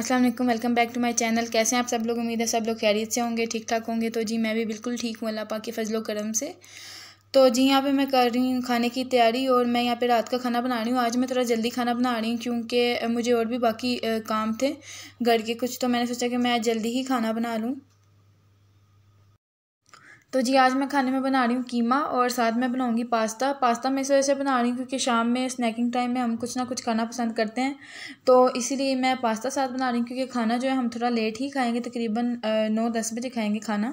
अस्सलाम वालेकुम welcome back to my channel कैसे हैं आप सब लोग उम्मीद है सब लोग खैरियत से होंगे ठीक ठाक होंगे तो जी मैं भी बिल्कुल ठीक हूँ अल्लाह पाक के फजलो करम से तो जी यहाँ पे मैं कर रही हूँ खाने की तैयारी और मैं यहाँ पे रात का खाना बना रही हूँ आज मैं थोड़ा जल्दी खाना बना रही हूँ क्योंकि मुझे और भी बाकी काम थे घर के कुछ तो मैंने सोचा कि मैं जल्दी ही खाना बना लूँ तो जी आज मैं खाने में बना रही हूँ कीमा और साथ में बनाऊँगी पास्ता पास्ता मैं इस वजह से बना रही हूँ क्योंकि शाम में स्नैकिंग टाइम में हम कुछ ना कुछ खाना पसंद करते हैं तो इसीलिए मैं पास्ता साथ बना रही हूँ क्योंकि खाना जो है हम थोड़ा लेट ही खाएँगे तकरीबन नौ दस बजे खाएँगे खाना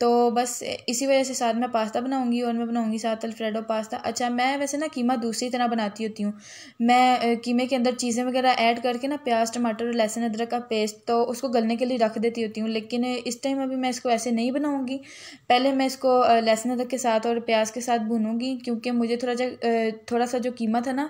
तो बस इसी वजह से साथ मैं पास्ता बनाऊंगी और मैं बनाऊंगी साथ अल्फ्रेडो पास्ता अच्छा मैं वैसे ना कीमा दूसरी तरह बनाती होती हूँ मैं कीमे के अंदर चीज़ें वगैरह ऐड करके ना प्याज टमाटर और लहसुन अदरक का पेस्ट तो उसको गलने के लिए रख देती होती हूँ लेकिन इस टाइम अभी मैं इसको ऐसे नहीं बनाऊँगी पहले मैं इसको लहसुन अदरक के साथ और प्याज के साथ भूनूँगी क्योंकि मुझे थोड़ा जा थोड़ा सा जो कीमा था ना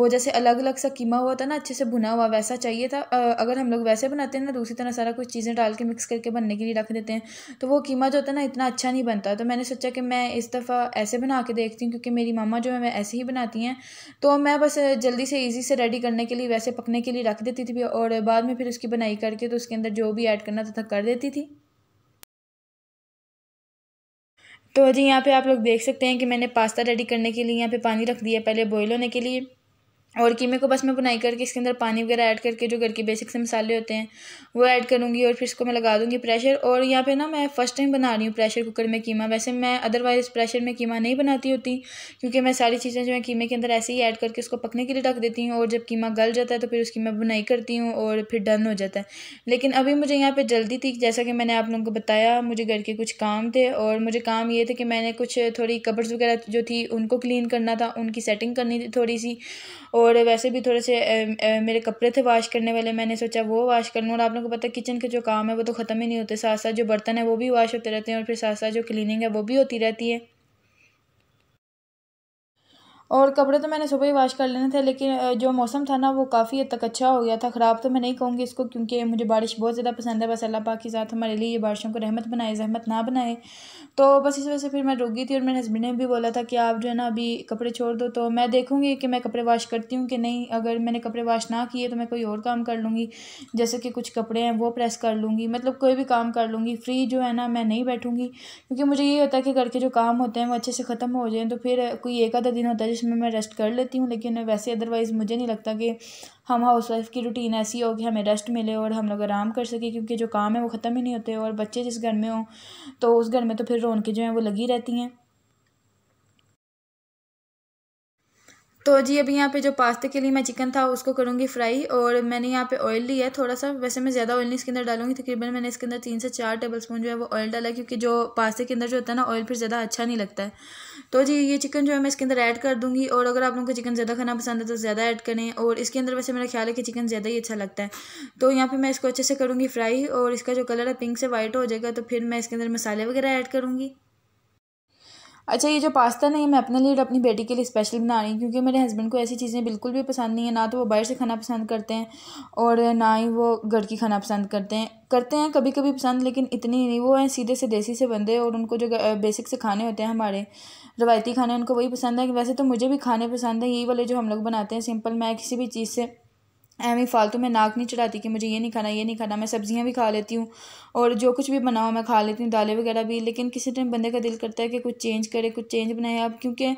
वो जैसे अलग अलग सा कीमा हुआ था ना अच्छे से भुना हुआ वैसा चाहिए था अगर हम लोग वैसे बनाते हैं ना दूसरी तरह सारा कुछ चीज़ें डाल के मिक्स करके बनने के लिए रख देते हैं तो वो कीमा जो होता है ना इतना अच्छा नहीं बनता तो मैंने सोचा कि मैं इस दफ़ा ऐसे बना के देखती हूँ क्योंकि मेरी मामा जो है मैं ऐसे ही बनाती हैं तो मैं बस जल्दी से ईजी से रेडी करने के लिए वैसे पकने के लिए रख देती थी और बाद में फिर उसकी बनाई करके तो उसके अंदर जो भी ऐड करना था कर देती थी तो जी यहाँ पे आप लोग देख सकते हैं कि मैंने पास्ता रेडी करने के लिए यहाँ पे पानी रख दिया पहले बॉयल होने के लिए और कीमे को बस मैं बुनाई करके इसके अंदर पानी वगैरह ऐड करके जो घर के बेसिक से मसाले होते हैं वो ऐड करूँगी और फिर इसको मैं लगा दूँगी प्रेशर और यहाँ पे ना मैं फ़र्स्ट टाइम बना रही हूँ प्रेशर कुकर में कीमा वैसे मैं अदरवाइज़ प्रेशर में कीमा नहीं बनाती होती क्योंकि मैं सारी चीज़ें जो है कीमे के अंदर ऐसे ही ऐड करके उसको पकने के लिए रख देती हूँ और जब कीमा गल जाता है तो फिर उसकी मैं बुनाई करती हूँ और फिर डन हो जाता है लेकिन अभी मुझे यहाँ पर जल्दी थी जैसा कि मैंने आप लोगों को बताया मुझे घर के कुछ काम थे और मुझे काम ये थे कि मैंने कुछ थोड़ी कबर्स वगैरह जो थी उनको क्लीन करना था उनकी सेटिंग करनी थी थोड़ी सी और और वैसे भी थोड़े से ए, ए, मेरे कपड़े थे वाश करने वाले मैंने सोचा वो वाश कर लूँ और आप लोगों को पता है किचन के जो काम है वो तो ख़त्म ही नहीं होते साथ साथ जो बर्तन है वो भी वाश होते रहते हैं और फिर साथ साथ जो क्लीनिंग है वो भी होती रहती है और कपड़े तो मैंने सुबह ही वाश कर लेने थे लेकिन जो मौसम था ना वो काफ़ी हद तक अच्छा हो गया था ख़राब तो मैं नहीं कहूँगी इसको क्योंकि मुझे बारिश बहुत ज़्यादा पसंद है बस अल्लाह पाक के साथ हमारे लिए ये बारिशों को रहमत बनाए जहमत ना बनाए तो बस इस वजह से फिर मैं रुक गई थी और मेरे हस्बैंड ने भी बोला था कि आप जो है ना अभी कपड़े छोड़ दो तो मैं देखूँगी कि मैं कपड़े वाश करती हूँ कि नहीं अगर मैंने कपड़े वाश ना किए तो मैं कोई और काम कर लूँगी जैसे कि कुछ कपड़े हैं वो प्रेस कर लूँगी मतलब कोई भी काम कर लूँगी फ्री जो है ना मैं नहीं बैठूँगी क्योंकि मुझे ये होता है कि घर के जो काम होते हैं वो अच्छे से ख़त्म हो जाएँ तो फिर कोई एक आधा दिन होता है जिसमें मैं रेस्ट कर लेती हूँ लेकिन वैसे अदरवाइज़ मुझे नहीं लगता कि हम हाउस वाइफ की रूटीन ऐसी हो कि हमें रेस्ट मिले और हम लोग आराम कर सकें क्योंकि जो काम है वो ख़त्म ही नहीं होते और बच्चे जिस घर में हों तो उस घर में तो फिर के जो हैं वो लगी रहती हैं तो जी अभी यहाँ पे जो पास्ते के लिए मैं चिकन था उसको करूँगी फ्राई और मैंने यहाँ पे ऑयल लिया है थोड़ा सा वैसे मैं ज़्यादा ऑयल नहीं इसके अंदर डालूंगी तकरीबन मैंने इसके अंदर तीन से चार टेबल स्पून जो है वो ऑयल डाला क्योंकि जो पास्ते के अंदर जो होता है ना ऑयल फिर ज़्यादा अच्छा नहीं लगता है तो जी ये चिकन जो है मैं इसके अंदर ऐड कर दूँगी और अगर आप लोगों को चिकन ज़्यादा खाना पसंद है तो ज़्यादा ऐड करें और इसके अंदर वैसे मेरा ख्याल है कि चिकन ज़्यादा ही अच्छा लगता है तो यहाँ पर मैं इसको अच्छे से करूँगी फ्राई और इसका जो कलर है पिंक से वाइट हो जाएगा तो फिर मैं इसके अंदर मसाले वगैरह ऐड करूँगी अच्छा ये जो पास्ता नहीं है मैं अपने लिए और अपनी बेटी के लिए स्पेशल बना रही हूँ क्योंकि मेरे हस्बैंड को ऐसी चीज़ें बिल्कुल भी पसंद नहीं है ना तो वो बाहर से खाना पसंद करते हैं और ना ही वो घर की खाना पसंद करते हैं करते हैं कभी कभी पसंद लेकिन इतनी नहीं वो हैं सीधे से देसी से बंदे और उनको जो बेसिक से खाने होते हैं हमारे रवायती खाने उनको वही पसंद है कि वैसे तो मुझे भी खाने पसंद है यही वाले जो हम लोग बनाते हैं सिंपल मैं किसी भी चीज़ से एम फालतू में नाक नहीं चढ़ाती कि मुझे ये नहीं खाना ये नहीं खाना मैं सब्ज़ियाँ भी खा लेती हूँ और जो कुछ भी बनाओ मैं खा लेती हूँ दालें वगैरह भी लेकिन किसी टाइम बंदे का दिल करता है कि कुछ चेंज करे कुछ चेंज बनाए आप क्योंकि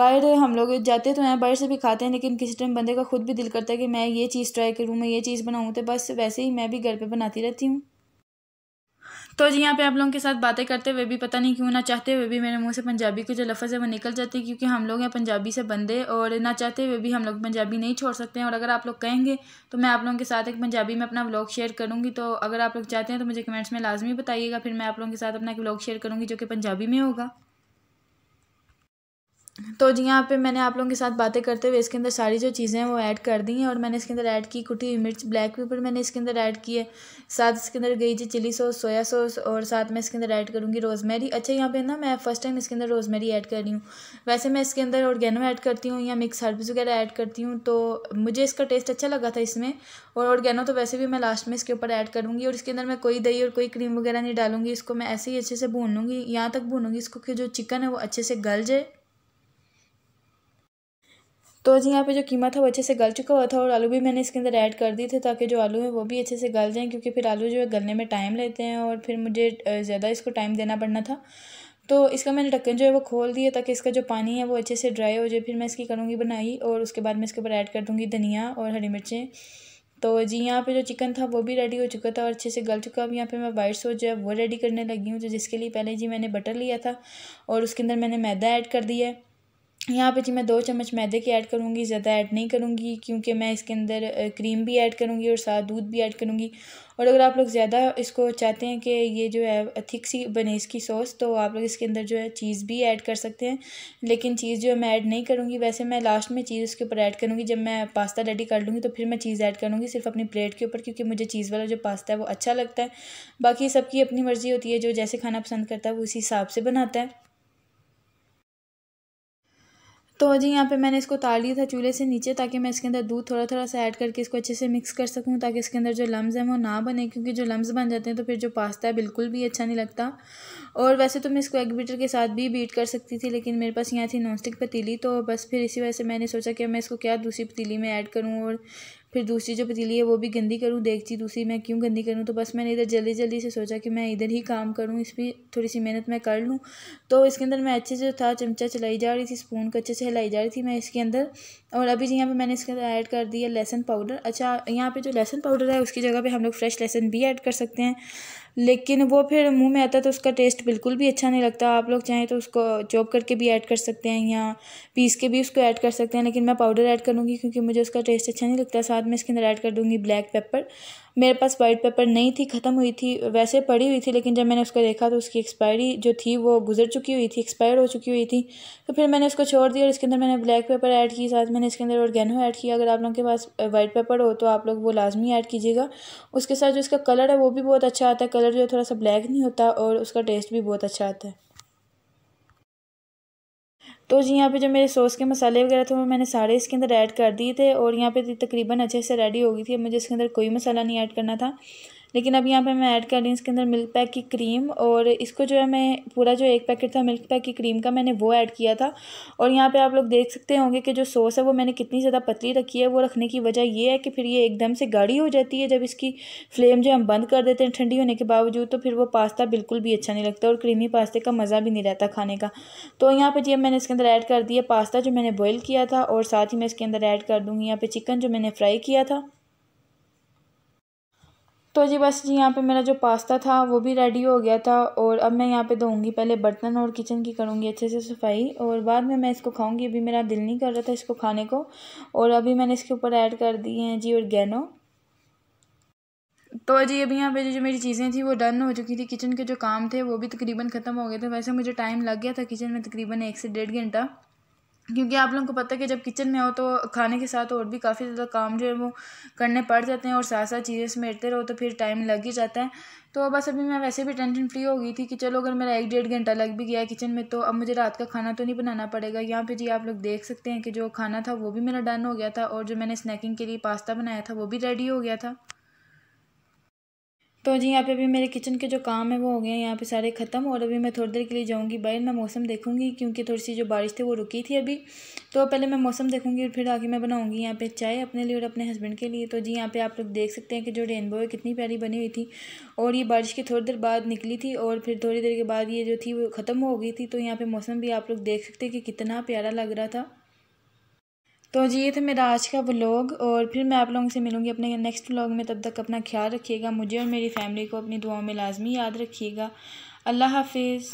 बाहर हम लोग जाते तो हैं बाहर से भी खाते हैं लेकिन किसी टाइम बंदे का खुद भी दिल करता है कि मैं ये चीज़ ट्राई करूँ मैं ये चीज़ बनाऊँ तो बस वैसे ही मैं भी घर पर बनाती रहती हूँ तो जी यहाँ पे आप लोगों के साथ बातें करते हुए भी पता नहीं क्यों ना चाहते हुए भी मेरे मुंह से पंजाबी के जो लफ्ज़ है वो निकल जाते हैं क्योंकि हम लोग हैं पंजाबी से बंदे और ना चाहते हुए भी हम लोग पंजाबी नहीं छोड़ सकते हैं और अगर आप लोग कहेंगे तो मैं आप लोगों के साथ एक पंजाबी में अपना व्लॉग शेयर करूँगी तो अगर आप लोग चाहते हैं तो मुझे कमेंट्स में लाजमी बताइएगा फिर मैं आप लोगों के साथ अपना एक ब्लॉग शेयर करूँगी जो कि पंजाबी में होगा तो जी यहाँ पे मैंने आप लोगों के साथ बातें करते हुए इसके अंदर सारी जो चीज़ें हैं वो ऐड कर दी हैं और मैंने इसके अंदर ऐड की कुटी हुई मिर्च ब्लैक पेपर मैंने इसके अंदर ऐड की है साथ इसके अंदर गई जी चिली सॉस सोया सॉस और साथ में इसके अंदर ऐड करूँगी रोज़मेरी अच्छा यहाँ पे ना मैं फर्स्ट टाइम इसके अंदर रोज़मेरी ऐड कर रही हूँ वैसे मैं इसके अंदर ऑर्गेनो ऐड करती हूँ या मिक्स हर्ब्स वगैरह ऐड करती हूँ तो मुझे इसका टेस्ट अच्छा लगा था इसमें और ऑर्गेनो तो वैसे भी मैं लास्ट में इसके ऊपर ऐड करूँगी और इसके अंदर मैं कोई दही और कोई क्रीम वगैरह नहीं डालूंगी इसको मैं ऐसे ही अच्छे से भून लूँगी यहाँ तक भूनूंगी इसको कि जो चिकन है वो अच्छे से गल जाए तो जी यहाँ पे जो कीमा था वो अच्छे से गल चुका हुआ था और आलू भी मैंने इसके अंदर ऐड कर दिए थे ताकि जो आलू हैं वो भी अच्छे से गल जाएँ क्योंकि फिर आलू जो है गलने में टाइम लेते हैं और फिर मुझे ज़्यादा इसको टाइम देना पड़ना था तो इसका मैंने ढक्कन जो है वो खोल दिया ताकि इसका जो पानी है वो अच्छे से ड्राई हो जाए फिर मैं इसकी करूँगी बनाई और उसके बाद मैं इसके ऊपर ऐड कर दूँगी धनिया और हरी मिर्चें तो जी यहाँ पे जो चिकन था वो भी रेडी हो चुका था और अच्छे से गल चुका अब यहाँ पे मैं वाइट सॉस जो है वो रेडी करने लगी हूँ तो जिसके लिए पहले जी मैंने बटर लिया था और उसके अंदर मैंने मैदा ऐड कर दिया है यहाँ पे जी मैं दो चम्मच मैदे के ऐड करूँगी ज़्यादा ऐड नहीं करूँगी क्योंकि मैं इसके अंदर क्रीम भी ऐड करूँगी और साथ दूध भी ऐड करूँगी और अगर आप लोग ज़्यादा इसको चाहते हैं कि ये जो है थिक सी बने इसकी सॉस तो आप लोग इसके अंदर जो है चीज़ भी ऐड कर सकते हैं लेकिन चीज़ जो है मैं ऐड नहीं करूँगी वैसे मैं लास्ट में चीज़ उसके ऊपर ऐड करूँगी जब मैं पास्ता रेडी कर लूँगी तो फिर मैं चीज़ ऐड करूँगी सिर्फ अपनी प्लेट के ऊपर क्योंकि मुझे चीज़ वाला जो पास्ता है वो अच्छा लगता है बाकी सबकी अपनी मर्ज़ी होती है जो जैसे खाना पसंद करता है वो उसी हिसाब से बनाता है तो जी यहाँ पे मैंने इसको उतार लिया था चूल्हे से नीचे ताकि मैं इसके अंदर दूध थोड़ा थोड़ा सा ऐड करके इसको अच्छे से मिक्स कर सकूँ ताकि इसके अंदर जो लम्स हैं वो ना बने क्योंकि जो लम्स बन जाते हैं तो फिर जो पास्ता है बिल्कुल भी अच्छा नहीं लगता और वैसे तो मैं इसको एग बीटर के साथ भी बीट कर सकती थी लेकिन मेरे पास यहाँ थी नॉन स्टिक पतीली तो बस फिर इसी वजह से मैंने सोचा कि मैं इसको क्या दूसरी पतीली में ऐड करूँ और फिर दूसरी जो पतीली है वो भी गंदी करूँ देखती दूसरी मैं क्यों गंदी करूँ तो बस मैंने इधर जल्दी जल्दी से सोचा कि मैं इधर ही काम करूँ इस पर थोड़ी सी मेहनत मैं कर लूँ तो इसके अंदर मैं अच्छे से था चमचा चलाई जा रही थी स्पून को अच्छे से हिलाई जा रही थी मैं इसके अंदर और अभी यहाँ पर मैंने इसके अंदर ऐड कर दिया लहसन पाउडर अच्छा यहाँ पर जो लहसन पाउडर है उसकी जगह पर हम लोग फ्रेश लहसन भी ऐड कर सकते हैं लेकिन वो फिर मुंह में आता है तो उसका टेस्ट बिल्कुल भी अच्छा नहीं लगता आप लोग चाहें तो उसको चॉप करके भी ऐड कर सकते हैं या पीस के भी उसको ऐड कर सकते हैं लेकिन मैं पाउडर ऐड करूँगी क्योंकि मुझे उसका टेस्ट अच्छा नहीं लगता साथ में इसके अंदर ऐड कर दूँगी ब्लैक पेपर मेरे पास वाइट पेपर नहीं थी ख़त्म हुई थी वैसे पड़ी हुई थी लेकिन जब मैंने उसको देखा तो उसकी एक्सपायरी जो थी वो गुजर चुकी हुई थी एक्सपायर हो चुकी हुई थी तो फिर मैंने उसको छोड़ दिया और इसके अंदर मैंने ब्लैक पेपर ऐड की साथ मैंने इसके अंदर ऑर्गेनो ऐड किया अगर आप लोगों के पास वाइट पेपर हो तो आप लोग वो लाजमी ऐड कीजिएगा उसके साथ जो इसका कलर है वो भी बहुत अच्छा आता है कलर जो थोड़ा सा ब्लैक नहीं होता और उसका टेस्ट भी बहुत अच्छा आता है तो जी यहाँ पे जो मेरे सॉस के मसाले वगैरह थे वो मैंने सारे इसके अंदर ऐड कर दिए थे और यहाँ पे तकरीबन अच्छे से रेडी हो गई थी मुझे इसके अंदर कोई मसाला नहीं ऐड करना था लेकिन अब यहाँ पे मैं ऐड कर रही हूँ इसके अंदर मिल्क पैक की क्रीम और इसको जो है मैं पूरा जो एक पैकेट था मिल्क पैक की क्रीम का मैंने वो ऐड किया था और यहाँ पे आप लोग देख सकते होंगे कि जो सॉस है वो मैंने कितनी ज़्यादा पतली रखी है वो रखने की वजह ये है कि फिर ये एकदम से गाढ़ी हो जाती है जब इसकी फ्लेम जो हम बंद कर देते हैं ठंडी होने के बावजूद तो फिर वो पास्ता बिल्कुल भी अच्छा नहीं लगता और क्रीमी पास्ते का मज़ा भी नहीं रहता खाने का तो यहाँ पर जब मैंने इसके अंदर ऐड कर दिया पास्ता जो मैंने बॉयल किया था और साथ ही मैं इसके अंदर ऐड कर दूँगी यहाँ पर चिकन जो मैंने फ्राई किया था तो जी बस जी यहाँ पे मेरा जो पास्ता था वो भी रेडी हो गया था और अब मैं यहाँ पे धोऊँगी पहले बर्तन और किचन की करूँगी अच्छे से सफाई और बाद में मैं इसको खाऊँगी अभी मेरा दिल नहीं कर रहा था इसको खाने को और अभी मैंने इसके ऊपर ऐड कर दिए हैं जी और गैनो तो जी अभी यहाँ पे जो जो मेरी चीज़ें थी वो डन हो चुकी थी किचन के जो काम थे वो भी तकरीबन ख़त्म हो गए थे वैसे मुझे टाइम लग गया था किचन में तकरीबन एक से डेढ़ घंटा क्योंकि आप लोगों को पता है कि जब किचन में हो तो खाने के साथ और भी काफ़ी ज़्यादा काम जो है वो करने पड़ जाते हैं और साथ साथ चीज़ें समेटते रहो तो फिर टाइम लग ही जाता है तो बस अभी मैं वैसे भी टेंशन फ्री हो गई थी कि चलो अगर मेरा एक डेढ़ घंटा लग भी गया है किचन में तो अब मुझे रात का खाना तो नहीं बनाना पड़ेगा यहाँ पर जी आप लोग देख सकते हैं कि जो खाना था वो भी मेरा डन हो गया था और जो मैंने स्नैकिंग के लिए पास्ता बनाया था वो भी रेडी हो गया था तो जी यहाँ पे अभी मेरे किचन के जो काम है वो हो गए हैं यहाँ पे सारे ख़त्म और अभी मैं थोड़ी देर के लिए जाऊँगी बाहर मैं मौसम देखूँगी क्योंकि थोड़ी सी जो बारिश थी वो रुकी थी अभी तो पहले मैं मौसम देखूँगी और फिर आगे मैं बनाऊँगी यहाँ पे चाय अपने लिए और अपने हस्बैंड के लिए तो जी यहाँ पे आप लोग देख सकते हैं कि जो रेनबो है कितनी प्यारी बनी हुई थी और ये बारिश की थोड़ी देर बाद निकली थी और फिर थोड़ी देर के बाद ये जो थी वो ख़त्म हो गई थी तो यहाँ पर मौसम भी आप लोग देख सकते हैं कि कितना प्यारा लग रहा था तो जी ये था मेरा आज का व्लॉग और फिर मैं आप लोगों से मिलूँगी अपने नेक्स्ट व्लॉग में तब तक अपना ख्याल रखिएगा मुझे और मेरी फैमिली को अपनी दुआओं में लाजमी याद रखिएगा अल्लाह हाफिज़